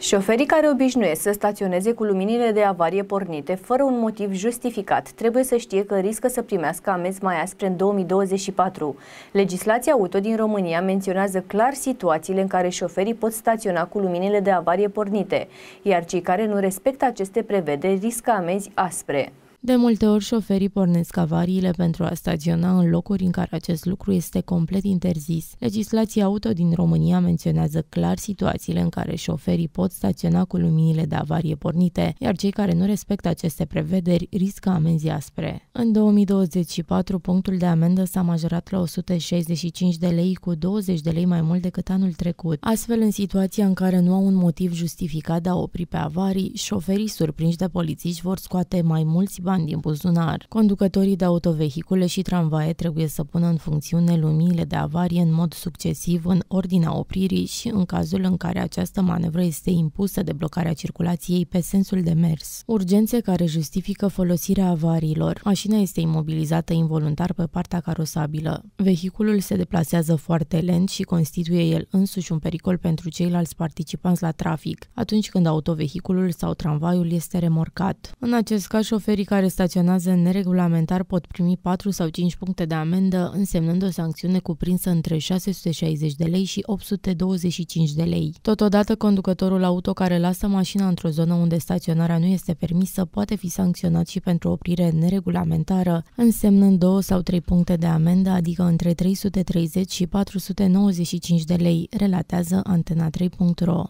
Șoferii care obișnuiesc să staționeze cu luminile de avarie pornite fără un motiv justificat trebuie să știe că riscă să primească amenzi mai aspre în 2024. Legislația auto din România menționează clar situațiile în care șoferii pot staționa cu luminile de avarie pornite, iar cei care nu respectă aceste prevederi riscă amenzi aspre. De multe ori, șoferii pornesc avariile pentru a staționa în locuri în care acest lucru este complet interzis. Legislația auto din România menționează clar situațiile în care șoferii pot staționa cu luminile de avarie pornite, iar cei care nu respectă aceste prevederi riscă amenzi aspre. În 2024, punctul de amendă s-a majorat la 165 de lei cu 20 de lei mai mult decât anul trecut. Astfel, în situația în care nu au un motiv justificat de a opri pe avarii, șoferii surprinși de polițiști vor scoate mai mulți bani din buzunar. Conducătorii de autovehicule și tramvaie trebuie să pună în funcțiune lumile de avarie în mod succesiv în ordinea opririi și în cazul în care această manevră este impusă de blocarea circulației pe sensul de mers. Urgențe care justifică folosirea avariilor. Mașina este imobilizată involuntar pe partea carosabilă. Vehiculul se deplasează foarte lent și constituie el însuși un pericol pentru ceilalți participanți la trafic, atunci când autovehiculul sau tramvaiul este remorcat. În acest caz, șoferii care care staționează neregulamentar pot primi 4 sau 5 puncte de amendă, însemnând o sancțiune cuprinsă între 660 de lei și 825 de lei. Totodată, conducătorul auto care lasă mașina într-o zonă unde staționarea nu este permisă poate fi sancționat și pentru oprire neregulamentară, însemnând 2 sau 3 puncte de amendă, adică între 330 și 495 de lei, relatează antena3.ro.